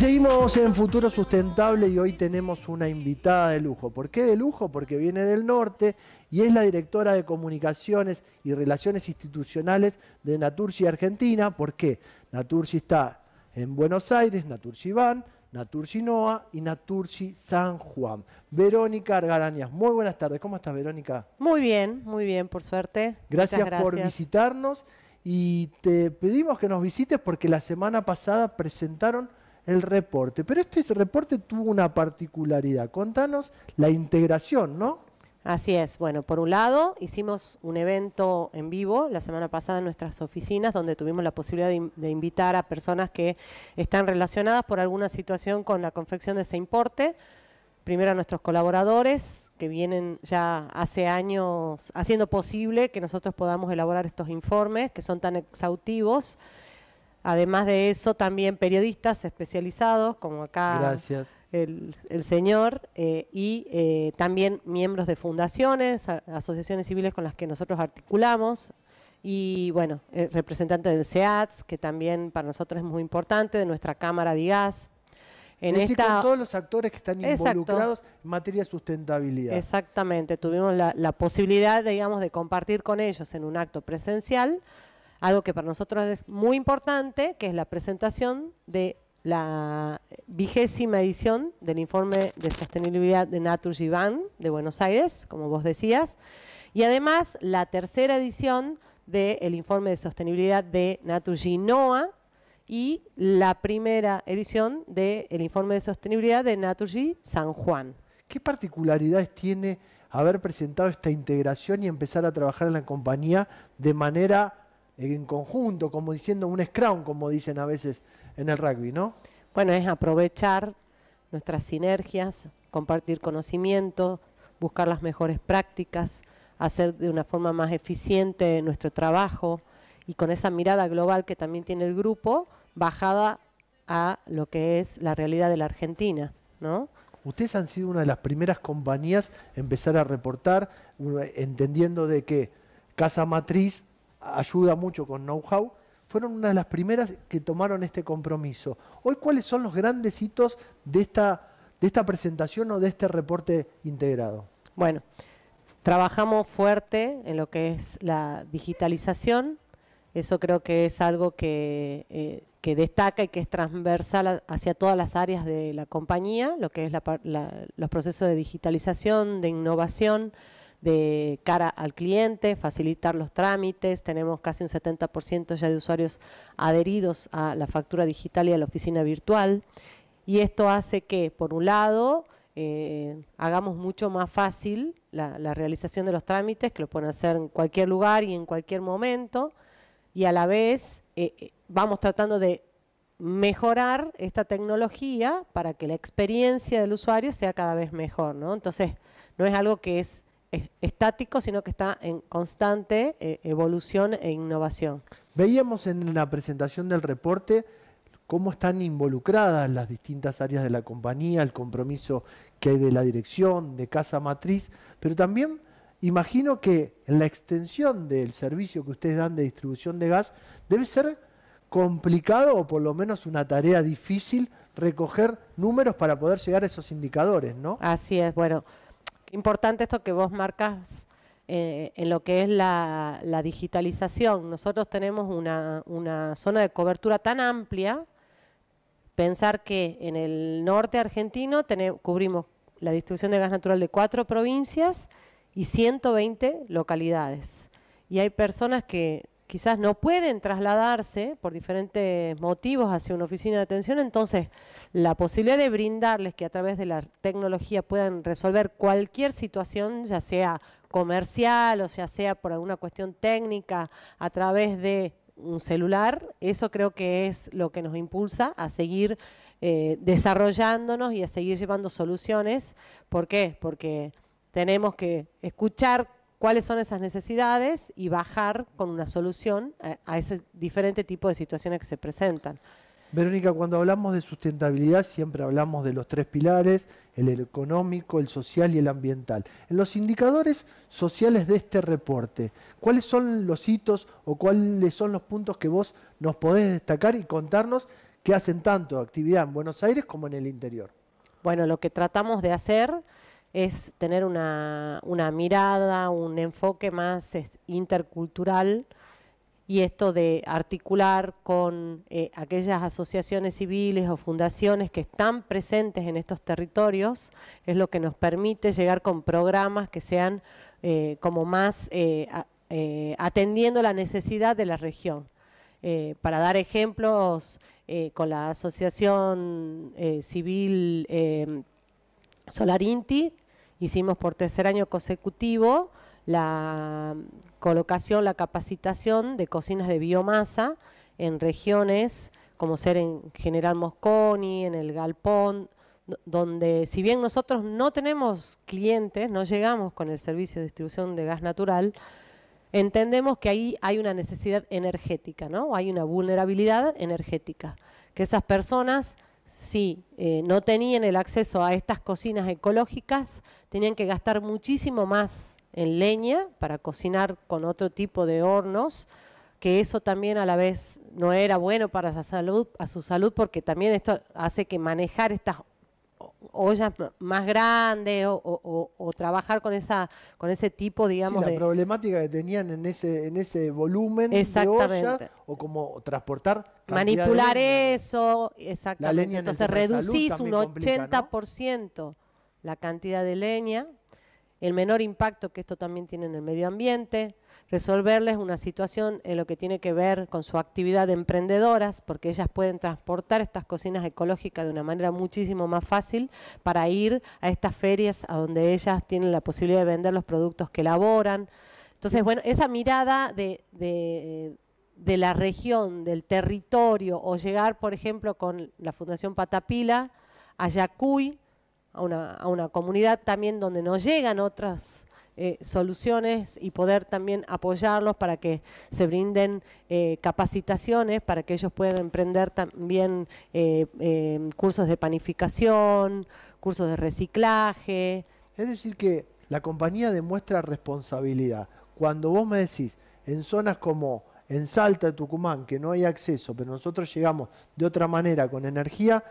Seguimos en Futuro Sustentable y hoy tenemos una invitada de lujo. ¿Por qué de lujo? Porque viene del norte y es la directora de Comunicaciones y Relaciones Institucionales de Natursi Argentina. ¿Por qué? Natursi está en Buenos Aires, Natursi Iván, Natursi Noa y Natursi San Juan. Verónica Argarañas, muy buenas tardes. ¿Cómo estás, Verónica? Muy bien, muy bien, por suerte. gracias. por visitarnos y te pedimos que nos visites porque la semana pasada presentaron el reporte. Pero este reporte tuvo una particularidad. Contanos la integración, ¿no? Así es. Bueno, por un lado, hicimos un evento en vivo la semana pasada en nuestras oficinas, donde tuvimos la posibilidad de, invitar a personas que están relacionadas por alguna situación con la confección de ese importe primero a nuestros colaboradores que vienen ya hace años haciendo posible que nosotros podamos elaborar estos informes que son tan exhaustivos Además de eso, también periodistas especializados, como acá El, señor, eh, y eh, también miembros de fundaciones, asociaciones civiles con las que nosotros articulamos, y bueno, eh, representantes del SEATS, que también para nosotros es muy importante, de nuestra Cámara de Gas. En es con todos los actores que están involucrados en materia de sustentabilidad. Exactamente, tuvimos la, la posibilidad, digamos, de compartir con ellos en un acto presencial algo que para nosotros es muy importante, que es la presentación de la vigésima edición del informe de sostenibilidad de BAN de Buenos Aires, como vos decías, y además la tercera edición del informe de sostenibilidad de NOA y la primera edición del informe de sostenibilidad de Naturgy San Juan. ¿Qué particularidades tiene haber presentado esta integración y empezar a trabajar en la compañía de manera en conjunto, como diciendo un scrum, como dicen a veces en el rugby, ¿no? Bueno, es aprovechar nuestras sinergias, compartir conocimiento, buscar las mejores prácticas, hacer de una forma más eficiente nuestro trabajo y con esa mirada global que también tiene el grupo, bajada a lo que es la realidad de la Argentina, ¿no? Ustedes han sido una de las primeras compañías a empezar a reportar, entendiendo de que Casa Matriz ayuda mucho con know-how, fueron una de las primeras que tomaron este compromiso. Hoy, ¿cuáles son los grandes hitos de esta, de esta presentación o de este reporte integrado? Bueno, trabajamos fuerte en lo que es la digitalización. Eso creo que es algo que, eh, que destaca y que es transversal hacia todas las áreas de la compañía, lo que es los procesos de digitalización, de innovación de cara al cliente, facilitar los trámites. Tenemos casi un 70% ya de usuarios adheridos a la factura digital y a la oficina virtual. Y esto hace que, por un lado, eh, hagamos mucho más fácil la, realización de los trámites, que lo pueden hacer en cualquier lugar y en cualquier momento, y a la vez eh, eh, vamos tratando de mejorar esta tecnología para que la experiencia del usuario sea cada vez mejor, Entonces, no es algo que es estático, sino que está en constante eh, evolución e innovación. Veíamos en la presentación del reporte cómo están involucradas las distintas áreas de la compañía, el compromiso que hay de la dirección, de casa matriz, pero también imagino que la extensión del servicio que ustedes dan de distribución de gas debe ser complicado o por lo menos una tarea difícil recoger números para poder llegar a esos indicadores, ¿no? Así es, bueno, importante esto que vos marcas eh, en lo que es la, digitalización. Nosotros tenemos una, zona de cobertura tan amplia, pensar que en el norte argentino cubrimos la distribución de gas natural de cuatro provincias y 120 localidades. Y hay personas que quizás no pueden trasladarse por diferentes motivos hacia una oficina de atención, entonces la posibilidad de brindarles que a través de la tecnología puedan resolver cualquier situación, ya sea comercial o ya sea por alguna cuestión técnica, a través de un celular, eso creo que es lo que nos impulsa a seguir eh, desarrollándonos y a seguir llevando soluciones. ¿Por qué? Porque tenemos que escuchar cuáles son esas necesidades y bajar con una solución a, ese diferente tipo de situaciones que se presentan. Verónica, cuando hablamos de sustentabilidad siempre hablamos de los tres pilares, el económico, el social y el ambiental. En los indicadores sociales de este reporte, ¿cuáles son los hitos o cuáles son los puntos que vos nos podés destacar y contarnos que hacen tanto actividad en Buenos Aires como en el interior? Bueno, lo que tratamos de hacer es tener una, mirada, un enfoque más intercultural y esto de articular con eh, aquellas asociaciones civiles o fundaciones que están presentes en estos territorios es lo que nos permite llegar con programas que sean eh, como más eh, atendiendo la necesidad de la región. para dar ejemplos, con la Asociación Civil Solarinti hicimos por tercer año consecutivo la colocación, la capacitación de cocinas de biomasa en regiones como ser en General Mosconi, en el Galpón, donde si bien nosotros no tenemos clientes, no llegamos con el servicio de distribución de gas natural, entendemos que ahí hay una necesidad energética, ¿no? Hay una vulnerabilidad energética, que esas personas si eh, no tenían el acceso a estas cocinas ecológicas, tenían que gastar muchísimo más en leña para cocinar con otro tipo de hornos, que eso también a la vez no era bueno para su salud, su salud porque también esto hace que manejar estas ollas más grandes o, trabajar con esa con ese tipo digamos sí, la problemática que tenían en ese en ese volumen de olla o como transportar manipular eso exactamente entonces reducís un 80% la cantidad de leña el menor impacto que esto también tiene en el medio ambiente resolverles una situación en lo que tiene que ver con su actividad de emprendedoras, porque ellas pueden transportar estas cocinas ecológicas de una manera muchísimo más fácil para ir a estas ferias a donde ellas tienen la posibilidad de vender los productos que elaboran. Entonces, bueno, esa mirada de, la región, del territorio, o llegar, por ejemplo, con la Fundación Patapila a Yacuy, a una, a una comunidad también donde no llegan otras eh, soluciones y poder también apoyarlos para que se brinden eh, capacitaciones, para que ellos puedan emprender también eh, em, cursos de panificación, cursos de reciclaje. Es decir, que la compañía demuestra responsabilidad. Cuando vos me decís, en zonas como en Salta, Tucumán, que no hay acceso, pero nosotros llegamos de otra manera con energía,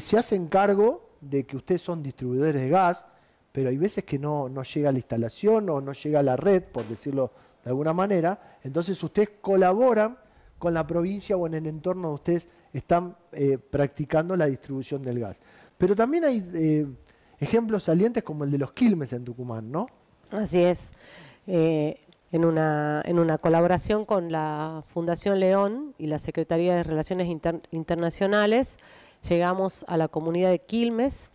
se hacen cargo de que ustedes son distribuidores de gas, pero hay veces que no, llega la instalación o no llega a la red, por decirlo de alguna manera. Entonces ustedes colaboran con la provincia o en el entorno de ustedes están eh, practicando la distribución del gas. Pero también hay eh, ejemplos salientes como el de los Quilmes en Tucumán, ¿no? Así es. Eh, en, una, en una colaboración con la Fundación León y la Secretaría de Relaciones Internacionales, llegamos a la comunidad de Quilmes,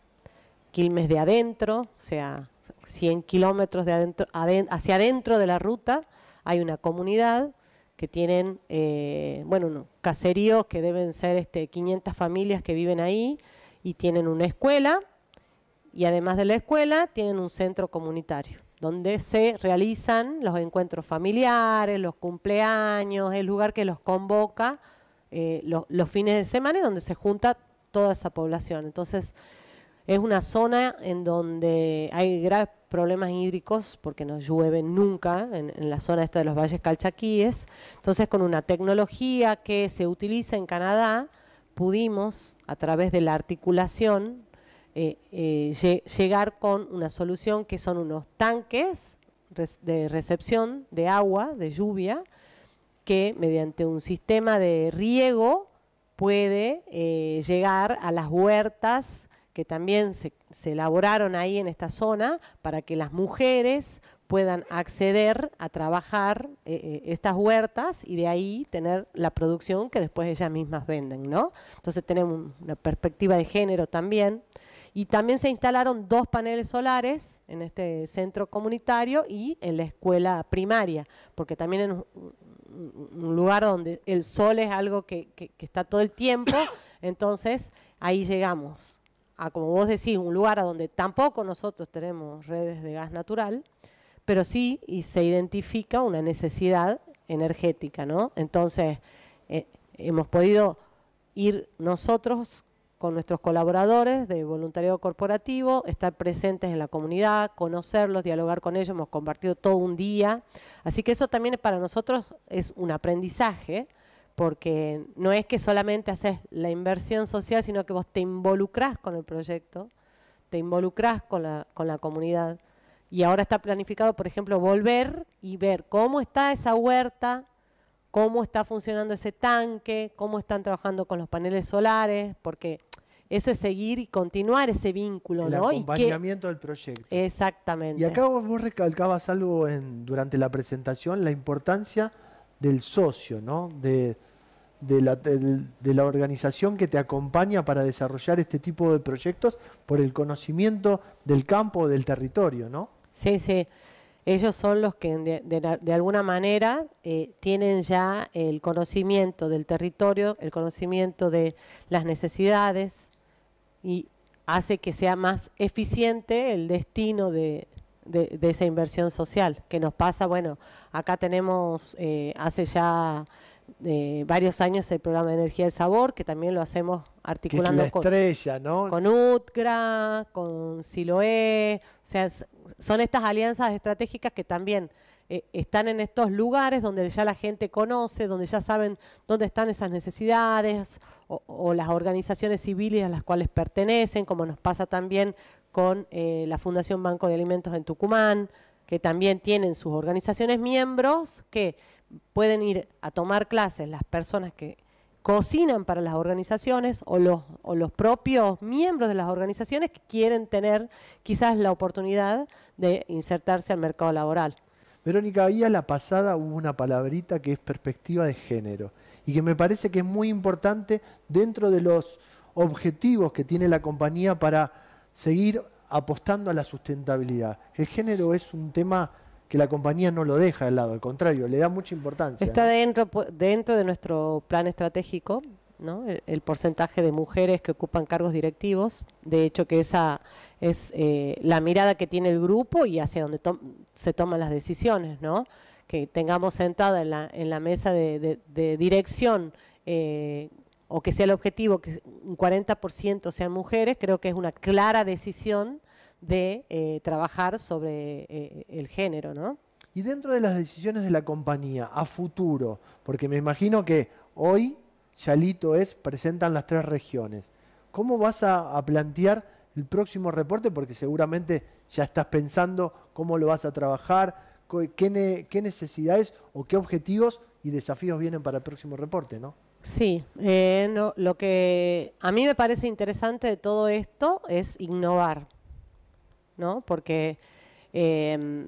Quilmes de adentro, o sea, 100 kilómetros de adentro, hacia adentro de la ruta hay una comunidad que tienen, eh, bueno, caseríos que deben ser este, 500 familias que viven ahí y tienen una escuela y además de la escuela tienen un centro comunitario donde se realizan los encuentros familiares, los cumpleaños, el lugar que los convoca eh, los fines de semana y donde se junta toda esa población. Entonces, es una zona en donde hay graves problemas hídricos porque no llueve nunca en, la zona esta de los valles calchaquíes. Entonces, con una tecnología que se utiliza en Canadá, pudimos, a través de la articulación, eh, eh, llegar con una solución que son unos tanques de recepción de agua, de lluvia, que mediante un sistema de riego puede eh, llegar a las huertas que también se, elaboraron ahí en esta zona para que las mujeres puedan acceder a trabajar eh, eh, estas huertas y de ahí tener la producción que después ellas mismas venden, ¿no? Entonces tenemos una perspectiva de género también. Y también se instalaron dos paneles solares en este centro comunitario y en la escuela primaria, porque también es un lugar donde el sol es algo que está todo el tiempo, entonces ahí llegamos a, como vos decís, un lugar a donde tampoco nosotros tenemos redes de gas natural, pero sí y se identifica una necesidad energética, ¿no? Entonces, eh, hemos podido ir nosotros con nuestros colaboradores de voluntariado corporativo, estar presentes en la comunidad, conocerlos, dialogar con ellos, hemos compartido todo un día. Así que eso también para nosotros es un aprendizaje porque no es que solamente haces la inversión social, sino que vos te involucrás con el proyecto, te involucrás con la, comunidad. Y ahora está planificado, por ejemplo, volver y ver cómo está esa huerta, cómo está funcionando ese tanque, cómo están trabajando con los paneles solares, porque eso es seguir y continuar ese vínculo, el ¿no? acompañamiento y del proyecto. Exactamente. Y acá vos, recalcabas algo en, durante la presentación, la importancia del socio, ¿no? De, la, organización que te acompaña para desarrollar este tipo de proyectos por el conocimiento del campo, o del territorio, ¿no? Sí, sí. Ellos son los que de, alguna manera eh, tienen ya el conocimiento del territorio, el conocimiento de las necesidades y hace que sea más eficiente el destino de, de, esa inversión social que nos pasa. Bueno, acá tenemos eh, hace ya eh, varios años el programa de energía del sabor, que también lo hacemos articulando estrella, con, ¿no? con UTGRA, con Siloe, o sea, son estas alianzas estratégicas que también eh, están en estos lugares donde ya la gente conoce, donde ya saben dónde están esas necesidades o, las organizaciones civiles a las cuales pertenecen, como nos pasa también con eh, la Fundación Banco de Alimentos en Tucumán, que también tienen sus organizaciones miembros que pueden ir a tomar clases las personas que cocinan para las organizaciones o los, o los propios miembros de las organizaciones que quieren tener quizás la oportunidad de insertarse al mercado laboral. Verónica, había la pasada hubo una palabrita que es perspectiva de género y que me parece que es muy importante dentro de los objetivos que tiene la compañía para seguir apostando a la sustentabilidad. El género es un tema que la compañía no lo deja de lado, al contrario, le da mucha importancia. Está dentro, dentro de nuestro plan estratégico, ¿no? El, porcentaje de mujeres que ocupan cargos directivos, de hecho que esa es eh, la mirada que tiene el grupo y hacia donde se toman las decisiones, ¿no? que tengamos sentada en la, en la mesa de, dirección eh, o que sea el objetivo que un 40% sean mujeres, creo que es una clara decisión de eh, trabajar sobre eh, el género, ¿no? Y dentro de las decisiones de la compañía, a futuro, porque me imagino que hoy Yalito es, presentan las tres regiones. ¿Cómo vas a, plantear el próximo reporte? Porque seguramente ya estás pensando cómo lo vas a trabajar, qué, qué necesidades o qué objetivos y desafíos vienen para el próximo reporte, ¿no? Sí, eh, lo que a mí me parece interesante de todo esto es innovar, ¿no? Porque em,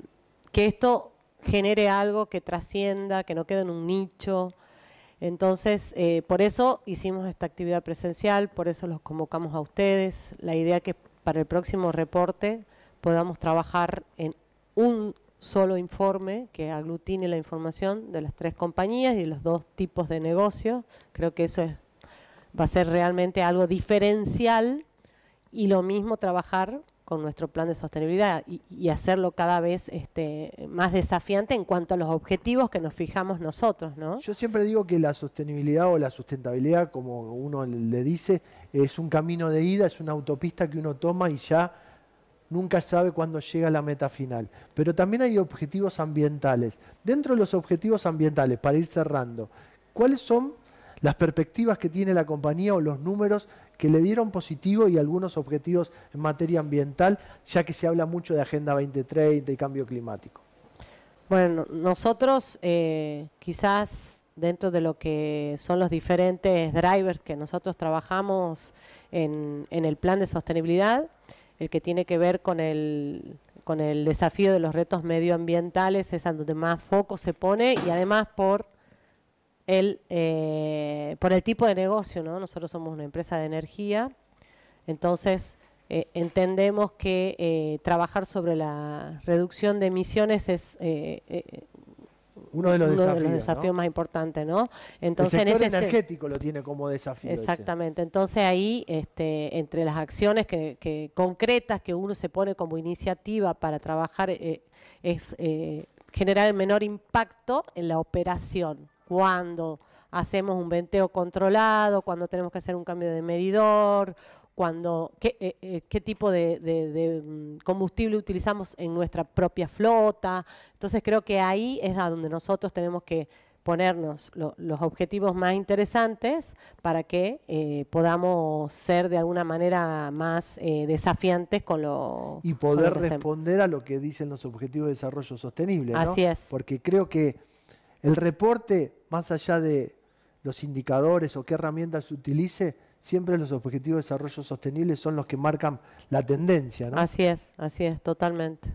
que esto genere algo que trascienda, que no quede en un nicho. Entonces, eh, por eso hicimos esta actividad presencial, por eso los convocamos a ustedes. La idea que para el próximo reporte podamos trabajar en un solo informe que aglutine la información de las tres compañías y de los dos tipos de negocios. Creo que eso va a ser realmente algo diferencial y lo mismo trabajar con nuestro plan de sostenibilidad y, hacerlo cada vez este, más desafiante en cuanto a los objetivos que nos fijamos nosotros. ¿no? Yo siempre digo que la sostenibilidad o la sustentabilidad, como uno le dice, es un camino de ida, es una autopista que uno toma y ya nunca sabe cuándo llega la meta final. Pero también hay objetivos ambientales. Dentro de los objetivos ambientales, para ir cerrando, ¿cuáles son las perspectivas que tiene la compañía o los números que le dieron positivo y algunos objetivos en materia ambiental, ya que se habla mucho de Agenda 2030 y cambio climático? Bueno, nosotros eh, quizás dentro de lo que son los diferentes drivers que nosotros trabajamos en el plan de sostenibilidad, el que tiene que ver con el, con el desafío de los retos medioambientales, es a donde más foco se pone y además por el, eh, por el tipo de negocio, ¿no? Nosotros somos una empresa de energía, entonces eh, entendemos que eh, trabajar sobre la reducción de emisiones es uno de los, desafíos, más importantes, ¿no? Entonces, el sector energético lo tiene como desafío. Exactamente. Entonces ahí, este, entre las acciones que, que, concretas que uno se pone como iniciativa para trabajar eh, es eh, generar el menor impacto en la operación. Cuando hacemos un venteo controlado, cuando tenemos que hacer un cambio de medidor cuando eh, eh, qué, tipo de, mm, combustible utilizamos en nuestra propia flota. Entonces creo que ahí es a donde nosotros tenemos que ponernos los objetivos más interesantes para que eh, podamos ser de alguna manera más desafiantes con lo y poder responder a lo que dicen los objetivos de desarrollo sostenible. Así es. Porque creo que el reporte, más allá de los indicadores o qué herramientas utilice, siempre los objetivos de desarrollo sostenible son los que marcan la tendencia. ¿no? Así es, así es, totalmente.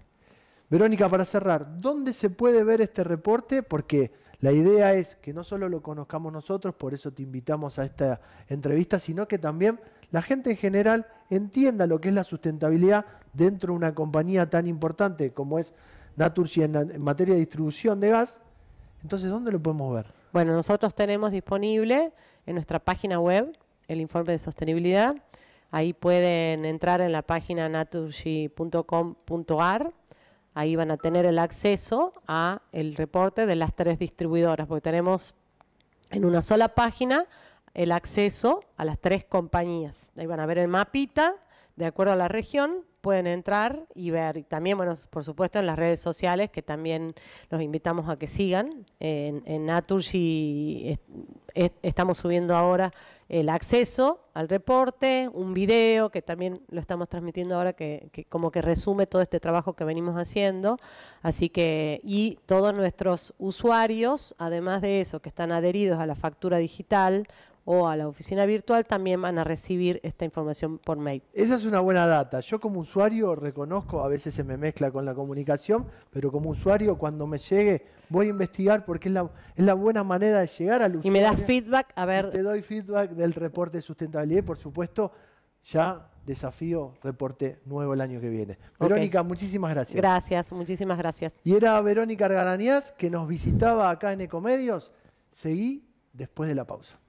Verónica, para cerrar, ¿dónde se puede ver este reporte? Porque la idea es que no solo lo conozcamos nosotros, por eso te invitamos a esta entrevista, sino que también la gente en general entienda lo que es la sustentabilidad dentro de una compañía tan importante como es Naturgy en, en materia de distribución de gas. Entonces, ¿dónde lo podemos ver? Bueno, nosotros tenemos disponible en nuestra página web el informe de sostenibilidad. Ahí pueden entrar en la página naturgy.com.ar. Ahí van a tener el acceso a el reporte de las tres distribuidoras, porque tenemos en una sola página el acceso a las tres compañías. Ahí van a ver el mapita de acuerdo a la región, pueden entrar y ver. también, bueno, por supuesto, en las redes sociales, que también los invitamos a que sigan. En, en estamos subiendo ahora el acceso al reporte, un video que también lo estamos transmitiendo ahora, que, que, como que resume todo este trabajo que venimos haciendo. Así que, y todos nuestros usuarios, además de eso, que están adheridos a la factura digital o a la oficina virtual, también van a recibir esta información por mail. Esa es una buena data. Yo como usuario reconozco, a veces se me mezcla con la comunicación, pero como usuario cuando me llegue voy a investigar porque es la, buena manera de llegar al usuario. Y me das feedback, a ver. Te doy feedback del reporte de sustentabilidad y por supuesto ya desafío, reporte nuevo el año que viene. Verónica, muchísimas gracias. Gracias, muchísimas gracias. Y era Verónica garganías que nos visitaba acá en Ecomedios. Seguí después de la pausa.